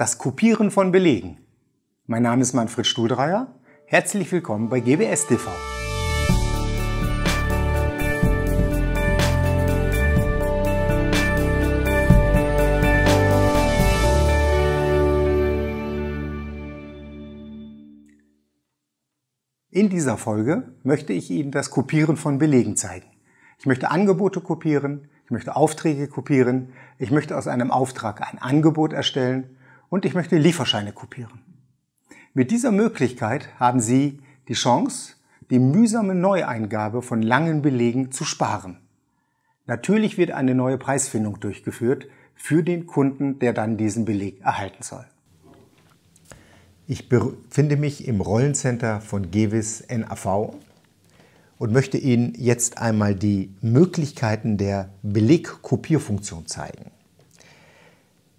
Das Kopieren von Belegen. Mein Name ist Manfred Stuhlreier. Herzlich willkommen bei GBS TV. In dieser Folge möchte ich Ihnen das Kopieren von Belegen zeigen. Ich möchte Angebote kopieren, ich möchte Aufträge kopieren, ich möchte aus einem Auftrag ein Angebot erstellen und ich möchte Lieferscheine kopieren. Mit dieser Möglichkeit haben Sie die Chance, die mühsame Neueingabe von langen Belegen zu sparen. Natürlich wird eine neue Preisfindung durchgeführt für den Kunden, der dann diesen Beleg erhalten soll. Ich befinde mich im Rollencenter von Gewis NAV und möchte Ihnen jetzt einmal die Möglichkeiten der Belegkopierfunktion zeigen.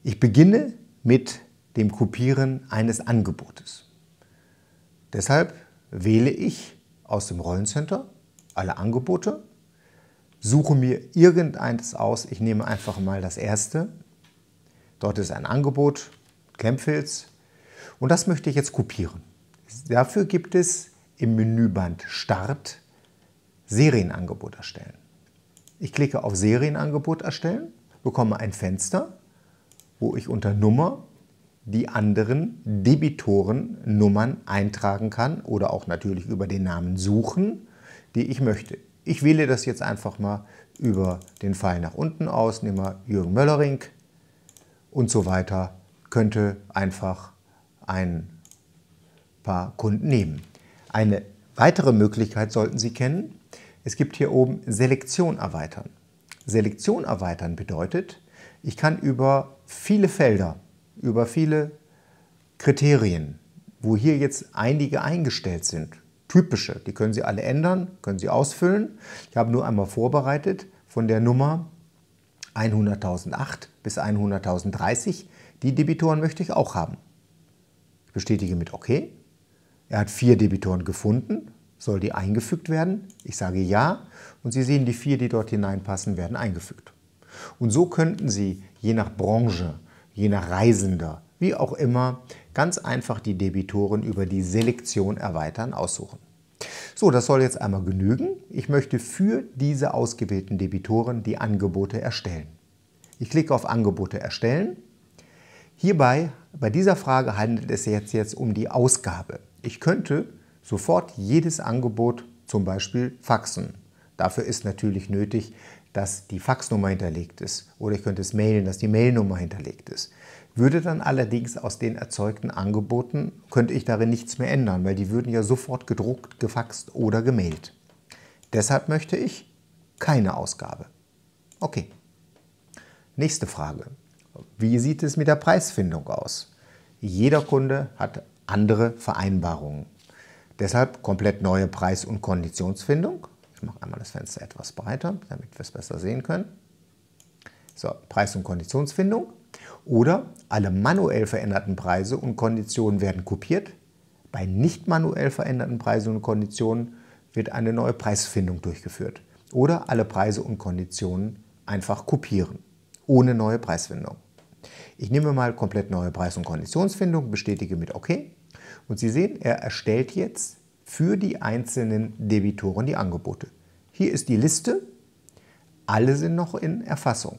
Ich beginne mit dem Kopieren eines Angebotes. Deshalb wähle ich aus dem Rollencenter alle Angebote, suche mir irgendeines aus. Ich nehme einfach mal das erste. Dort ist ein Angebot, Klemmfilz. Und das möchte ich jetzt kopieren. Dafür gibt es im Menüband Start Serienangebot erstellen. Ich klicke auf Serienangebot erstellen, bekomme ein Fenster wo ich unter Nummer die anderen Debitoren Nummern eintragen kann oder auch natürlich über den Namen suchen, die ich möchte. Ich wähle das jetzt einfach mal über den Pfeil nach unten aus, nehme mal Jürgen Möllering und so weiter, könnte einfach ein paar Kunden nehmen. Eine weitere Möglichkeit sollten Sie kennen. Es gibt hier oben Selektion erweitern. Selektion erweitern bedeutet, ich kann über viele Felder, über viele Kriterien, wo hier jetzt einige eingestellt sind, typische, die können Sie alle ändern, können Sie ausfüllen. Ich habe nur einmal vorbereitet von der Nummer 100.008 bis 100.030. Die Debitoren möchte ich auch haben. Ich bestätige mit OK. Er hat vier Debitoren gefunden. Soll die eingefügt werden? Ich sage ja. Und Sie sehen, die vier, die dort hineinpassen, werden eingefügt. Und so könnten Sie je nach Branche, je nach Reisender, wie auch immer, ganz einfach die Debitoren über die Selektion erweitern aussuchen. So, das soll jetzt einmal genügen. Ich möchte für diese ausgewählten Debitoren die Angebote erstellen. Ich klicke auf Angebote erstellen. Hierbei, bei dieser Frage handelt es jetzt, jetzt um die Ausgabe. Ich könnte sofort jedes Angebot zum Beispiel faxen. Dafür ist natürlich nötig, dass die Faxnummer hinterlegt ist oder ich könnte es mailen, dass die Mailnummer hinterlegt ist. Würde dann allerdings aus den erzeugten Angeboten, könnte ich darin nichts mehr ändern, weil die würden ja sofort gedruckt, gefaxt oder gemailt. Deshalb möchte ich keine Ausgabe. Okay. Nächste Frage. Wie sieht es mit der Preisfindung aus? Jeder Kunde hat andere Vereinbarungen. Deshalb komplett neue Preis- und Konditionsfindung ich mache einmal das Fenster etwas breiter, damit wir es besser sehen können. So, Preis- und Konditionsfindung. Oder alle manuell veränderten Preise und Konditionen werden kopiert. Bei nicht manuell veränderten Preisen und Konditionen wird eine neue Preisfindung durchgeführt. Oder alle Preise und Konditionen einfach kopieren, ohne neue Preisfindung. Ich nehme mal komplett neue Preis- und Konditionsfindung, bestätige mit OK. Und Sie sehen, er erstellt jetzt für die einzelnen Debitoren die Angebote. Hier ist die Liste. Alle sind noch in Erfassung.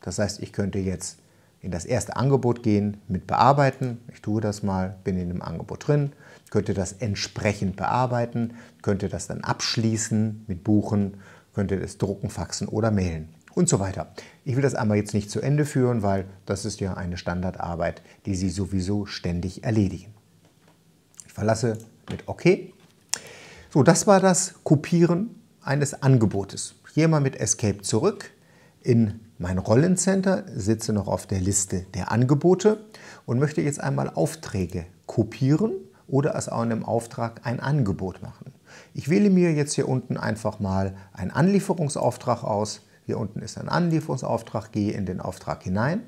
Das heißt, ich könnte jetzt in das erste Angebot gehen mit bearbeiten. Ich tue das mal, bin in dem Angebot drin, könnte das entsprechend bearbeiten, könnte das dann abschließen mit buchen, könnte es drucken, faxen oder mailen und so weiter. Ich will das einmal jetzt nicht zu Ende führen, weil das ist ja eine Standardarbeit, die Sie sowieso ständig erledigen. Ich verlasse mit OK so, das war das Kopieren eines Angebotes. Ich gehe mal mit Escape zurück in mein Rollencenter, sitze noch auf der Liste der Angebote und möchte jetzt einmal Aufträge kopieren oder aus einem Auftrag ein Angebot machen. Ich wähle mir jetzt hier unten einfach mal einen Anlieferungsauftrag aus. Hier unten ist ein Anlieferungsauftrag, gehe in den Auftrag hinein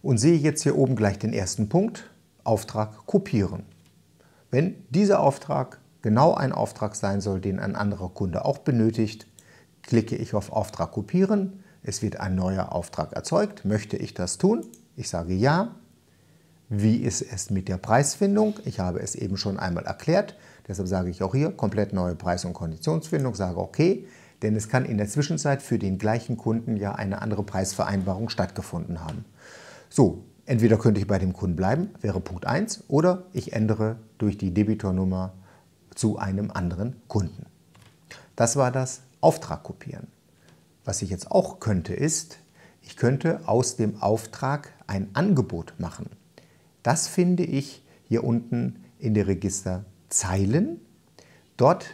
und sehe jetzt hier oben gleich den ersten Punkt, Auftrag kopieren. Wenn dieser Auftrag genau ein Auftrag sein soll, den ein anderer Kunde auch benötigt, klicke ich auf Auftrag kopieren. Es wird ein neuer Auftrag erzeugt. Möchte ich das tun? Ich sage ja. Wie ist es mit der Preisfindung? Ich habe es eben schon einmal erklärt. Deshalb sage ich auch hier komplett neue Preis- und Konditionsfindung. Sage okay, denn es kann in der Zwischenzeit für den gleichen Kunden ja eine andere Preisvereinbarung stattgefunden haben. So, entweder könnte ich bei dem Kunden bleiben, wäre Punkt 1, oder ich ändere durch die Debitornummer zu einem anderen Kunden. Das war das Auftrag kopieren. Was ich jetzt auch könnte, ist, ich könnte aus dem Auftrag ein Angebot machen. Das finde ich hier unten in der Registerzeilen. Dort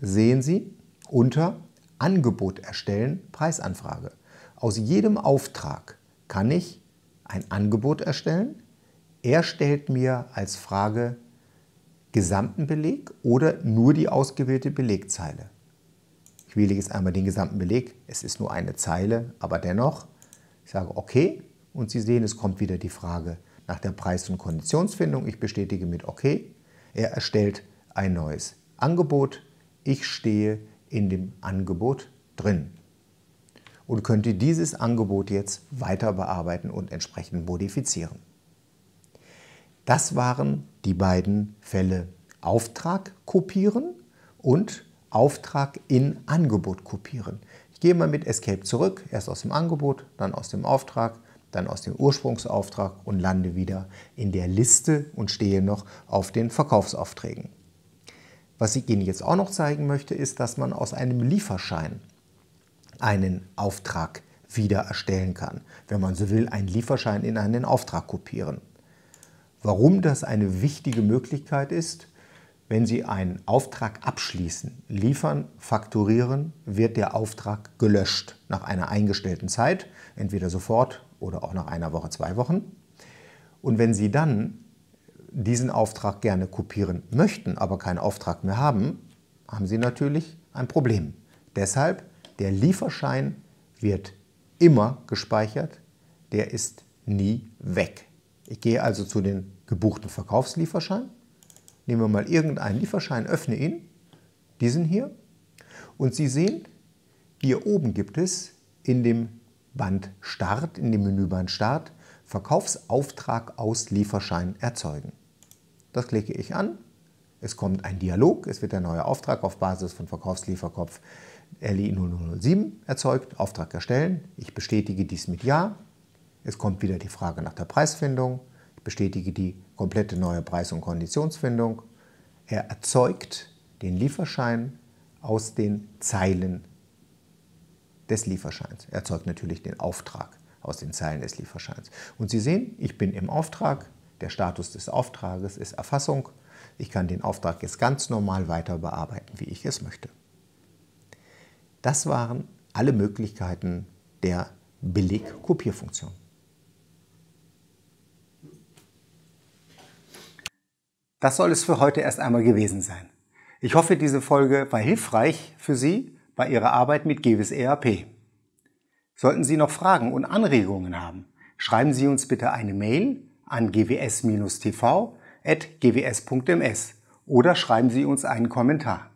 sehen Sie unter Angebot erstellen, Preisanfrage. Aus jedem Auftrag kann ich ein Angebot erstellen. Er stellt mir als Frage gesamten Beleg oder nur die ausgewählte Belegzeile. Ich wähle jetzt einmal den gesamten Beleg. Es ist nur eine Zeile, aber dennoch, ich sage OK und Sie sehen, es kommt wieder die Frage nach der Preis- und Konditionsfindung. Ich bestätige mit OK. Er erstellt ein neues Angebot. Ich stehe in dem Angebot drin und könnte dieses Angebot jetzt weiter bearbeiten und entsprechend modifizieren. Das waren die beiden Fälle Auftrag kopieren und Auftrag in Angebot kopieren. Ich gehe mal mit Escape zurück, erst aus dem Angebot, dann aus dem Auftrag, dann aus dem Ursprungsauftrag und lande wieder in der Liste und stehe noch auf den Verkaufsaufträgen. Was ich Ihnen jetzt auch noch zeigen möchte, ist, dass man aus einem Lieferschein einen Auftrag wieder erstellen kann. Wenn man so will, einen Lieferschein in einen Auftrag kopieren warum das eine wichtige Möglichkeit ist. Wenn Sie einen Auftrag abschließen, liefern, fakturieren, wird der Auftrag gelöscht nach einer eingestellten Zeit, entweder sofort oder auch nach einer Woche, zwei Wochen. Und wenn Sie dann diesen Auftrag gerne kopieren möchten, aber keinen Auftrag mehr haben, haben Sie natürlich ein Problem. Deshalb, der Lieferschein wird immer gespeichert, der ist nie weg. Ich gehe also zu den gebuchten Verkaufslieferscheinen. nehmen wir mal irgendeinen Lieferschein, öffne ihn, diesen hier, und Sie sehen, hier oben gibt es in dem Band Start, in dem Menüband Start, Verkaufsauftrag aus Lieferschein erzeugen. Das klicke ich an, es kommt ein Dialog, es wird der neue Auftrag auf Basis von Verkaufslieferkopf LI 0007 erzeugt, Auftrag erstellen, ich bestätige dies mit Ja, es kommt wieder die Frage nach der Preisfindung. Ich bestätige die komplette neue Preis- und Konditionsfindung. Er erzeugt den Lieferschein aus den Zeilen des Lieferscheins. Er erzeugt natürlich den Auftrag aus den Zeilen des Lieferscheins. Und Sie sehen, ich bin im Auftrag. Der Status des Auftrages ist Erfassung. Ich kann den Auftrag jetzt ganz normal weiter bearbeiten, wie ich es möchte. Das waren alle Möglichkeiten der Billig-Kopierfunktion. Das soll es für heute erst einmal gewesen sein. Ich hoffe, diese Folge war hilfreich für Sie bei Ihrer Arbeit mit GEWIS ERP. Sollten Sie noch Fragen und Anregungen haben, schreiben Sie uns bitte eine Mail an gws-tv.gws.ms oder schreiben Sie uns einen Kommentar.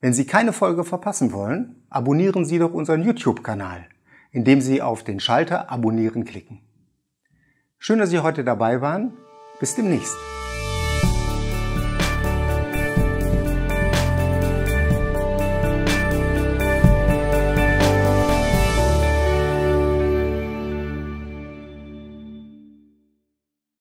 Wenn Sie keine Folge verpassen wollen, abonnieren Sie doch unseren YouTube-Kanal, indem Sie auf den Schalter Abonnieren klicken. Schön, dass Sie heute dabei waren. Bis demnächst.